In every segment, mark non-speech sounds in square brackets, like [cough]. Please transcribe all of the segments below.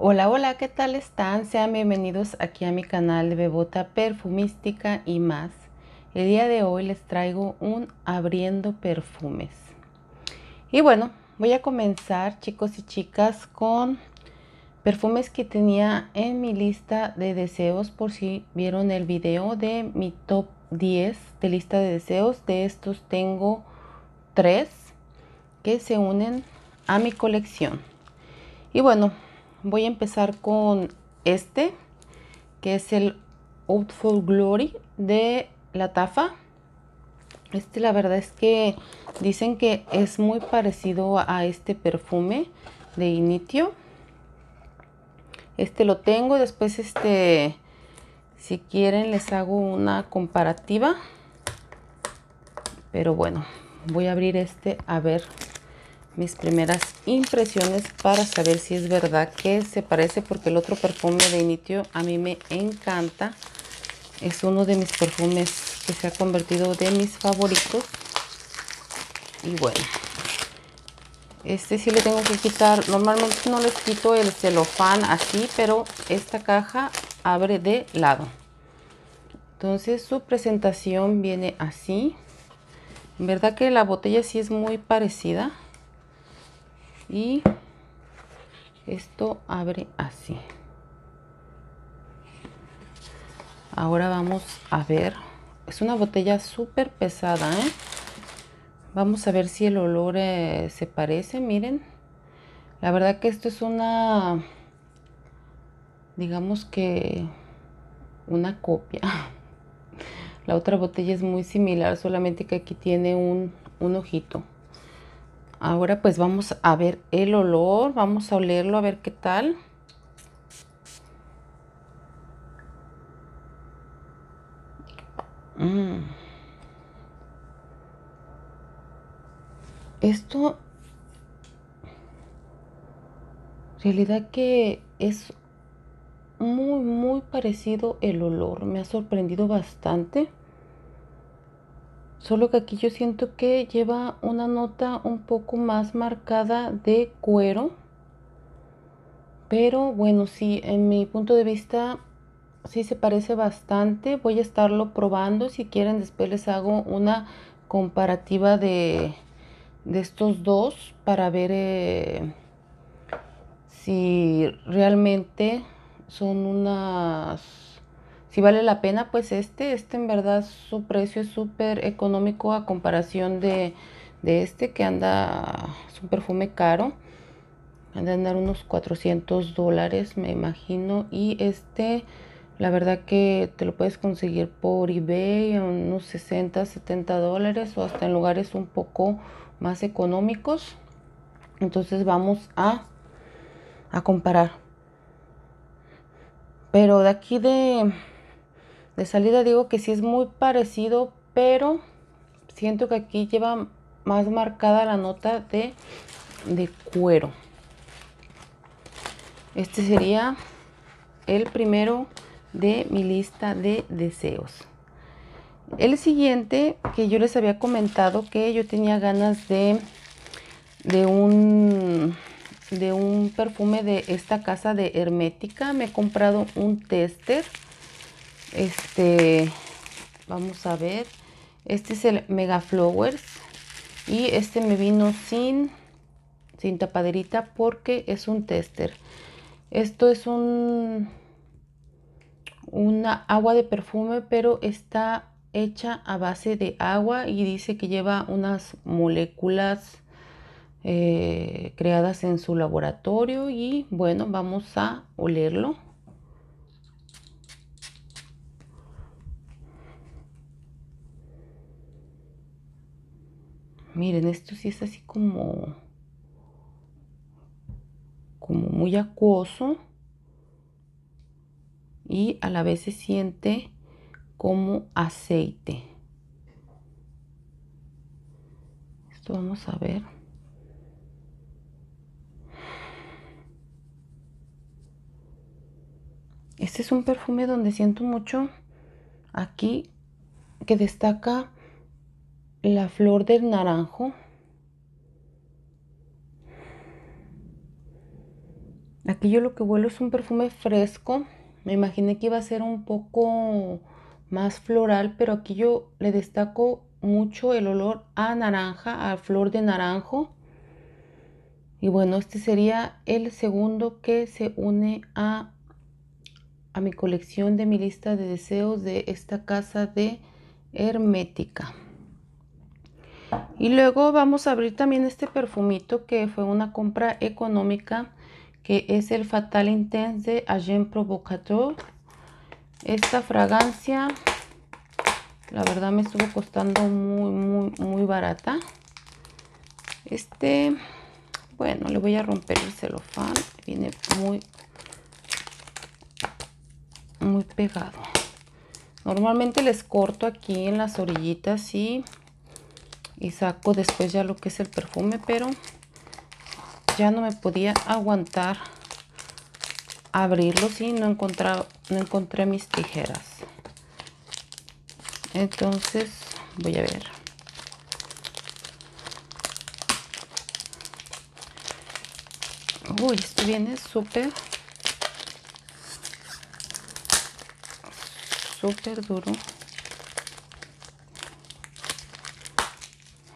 Hola, hola, ¿qué tal están? Sean bienvenidos aquí a mi canal de Bebota Perfumística y más. El día de hoy les traigo un abriendo perfumes. Y bueno, voy a comenzar chicos y chicas con perfumes que tenía en mi lista de deseos por si vieron el video de mi top 10 de lista de deseos. De estos tengo tres que se unen a mi colección. Y bueno, Voy a empezar con este, que es el Outful Glory de la Tafa. Este la verdad es que dicen que es muy parecido a este perfume de Initio. Este lo tengo después este, si quieren les hago una comparativa. Pero bueno, voy a abrir este a ver mis primeras impresiones para saber si es verdad que se parece porque el otro perfume de Initio a mí me encanta. Es uno de mis perfumes que se ha convertido de mis favoritos. Y bueno, este sí le tengo que quitar. Normalmente no les quito el celofán así, pero esta caja abre de lado. Entonces su presentación viene así. ¿Verdad que la botella sí es muy parecida? y esto abre así ahora vamos a ver es una botella súper pesada ¿eh? vamos a ver si el olor eh, se parece miren la verdad que esto es una digamos que una copia [laughs] la otra botella es muy similar solamente que aquí tiene un ojito Ahora pues vamos a ver el olor, vamos a olerlo a ver qué tal. Mm. Esto, realidad que es muy, muy parecido el olor, me ha sorprendido bastante. Solo que aquí yo siento que lleva una nota un poco más marcada de cuero. Pero bueno, sí, en mi punto de vista sí se parece bastante. Voy a estarlo probando. Si quieren, después les hago una comparativa de, estos dos para ver eh, si realmente son unas si vale la pena, pues este, este en verdad su precio es súper económico a comparación de, de este que anda, es un perfume caro, anda a andar unos 400 dólares me imagino y este la verdad que te lo puedes conseguir por ebay a unos 60 70 dólares o hasta en lugares un poco más económicos entonces vamos a, a comparar pero de aquí de de salida digo que sí es muy parecido, pero siento que aquí lleva más marcada la nota de, cuero. Este sería el primero de mi lista de deseos. El siguiente que yo les había comentado que yo tenía ganas de, de, un, de un perfume de esta casa de Hermética. Me he comprado un tester este, vamos a ver. Este es el Mega Flowers. Y este me vino sin, sin tapaderita porque es un tester. Esto es un una agua de perfume, pero está hecha a base de agua y dice que lleva unas moléculas eh, creadas en su laboratorio y bueno, vamos a olerlo. Miren, esto sí es así como, como muy acuoso y a la vez se siente como aceite. Esto vamos a ver. Este es un perfume donde siento mucho aquí que destaca la flor del naranjo. Aquí yo lo que vuelo es un perfume fresco. Me imaginé que iba a ser un poco más floral, pero aquí yo le destaco mucho el olor a naranja, a flor de naranjo. Y bueno, este sería el segundo que se une a, a mi colección de mi lista de deseos de esta casa de Hermética. Y luego vamos a abrir también este perfumito que fue una compra económica que es el Fatal Intense de Agent Provocateur. Esta fragancia la verdad me estuvo costando muy muy muy barata. Este, bueno, le voy a romper el celofán, viene muy muy pegado. Normalmente les corto aquí en las orillitas y y saco después ya lo que es el perfume pero ya no me podía aguantar abrirlo si no encontraba no encontré mis tijeras entonces voy a ver uy esto viene súper súper duro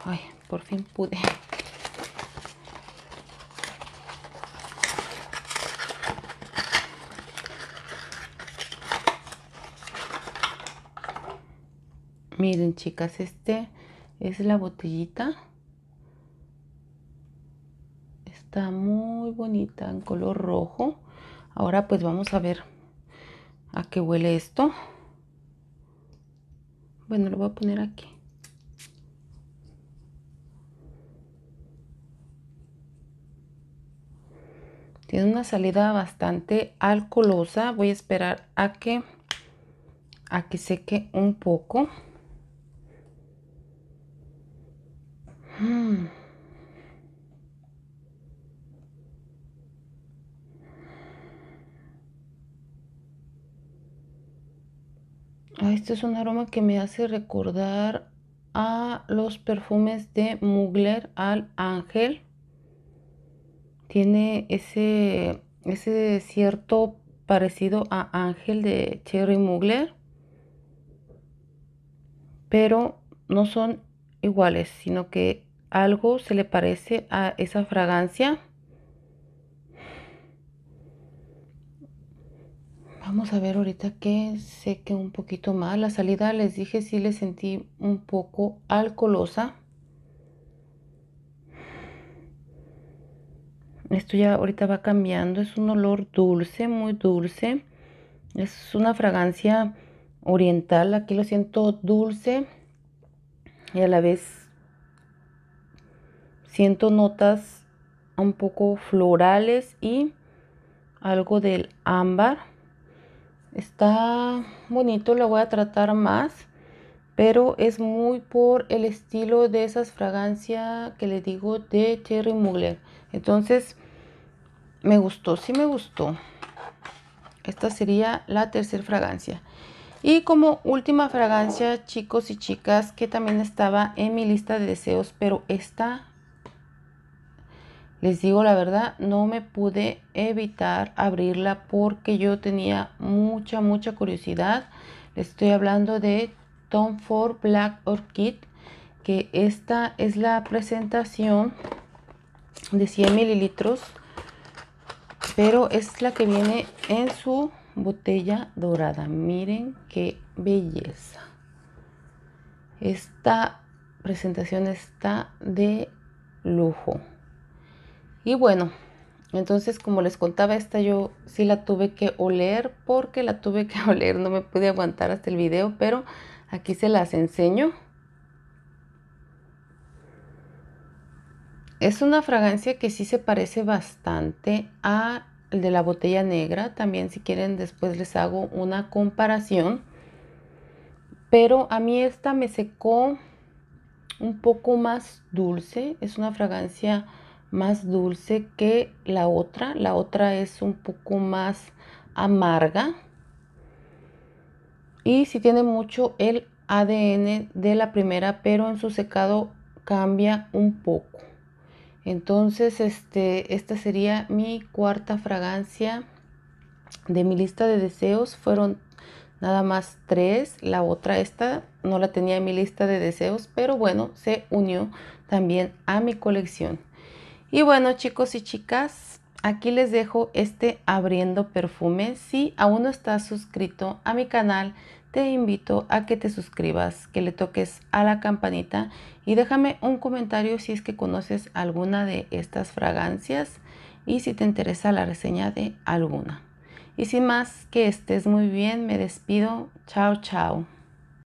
Ay, por fin pude. Miren, chicas, este es la botellita. Está muy bonita en color rojo. Ahora pues vamos a ver a qué huele esto. Bueno, lo voy a poner aquí. Tiene una salida bastante alcoholosa. Voy a esperar a que, a que seque un poco. Hmm. Este es un aroma que me hace recordar a los perfumes de Mugler al Ángel tiene ese, ese cierto parecido a Ángel de Cherry Mugler, pero no son iguales, sino que algo se le parece a esa fragancia. Vamos a ver ahorita que seque un poquito más. La salida les dije si sí le sentí un poco alcoholosa. esto ya ahorita va cambiando, es un olor dulce, muy dulce. Es una fragancia oriental, aquí lo siento dulce y a la vez siento notas un poco florales y algo del ámbar. Está bonito, lo voy a tratar más, pero es muy por el estilo de esas fragancias que le digo de Cherry Mugler. Entonces, me gustó, sí me gustó. Esta sería la tercera fragancia. Y como última fragancia, chicos y chicas, que también estaba en mi lista de deseos, pero esta, les digo la verdad, no me pude evitar abrirla porque yo tenía mucha, mucha curiosidad. Les estoy hablando de Tom Ford Black Orchid, que esta es la presentación de 100 mililitros pero es la que viene en su botella dorada. Miren qué belleza. Esta presentación está de lujo. Y bueno, entonces como les contaba, esta yo sí la tuve que oler porque la tuve que [laughs] oler. No me pude aguantar hasta el video, pero aquí se las enseño. Es una fragancia que sí se parece bastante a el de la botella negra. También si quieren después les hago una comparación. Pero a mí esta me secó un poco más dulce. Es una fragancia más dulce que la otra. La otra es un poco más amarga. Y si sí tiene mucho el ADN de la primera, pero en su secado cambia un poco. Entonces, este, esta sería mi cuarta fragancia de mi lista de deseos. Fueron nada más tres. La otra, esta, no la tenía en mi lista de deseos, pero bueno, se unió también a mi colección. Y bueno, chicos y chicas, aquí les dejo este abriendo perfume. Si aún no estás suscrito a mi canal, te invito a que te suscribas, que le toques a la campanita y déjame un comentario si es que conoces alguna de estas fragancias y si te interesa la reseña de alguna. Y sin más, que estés muy bien, me despido, chao chao.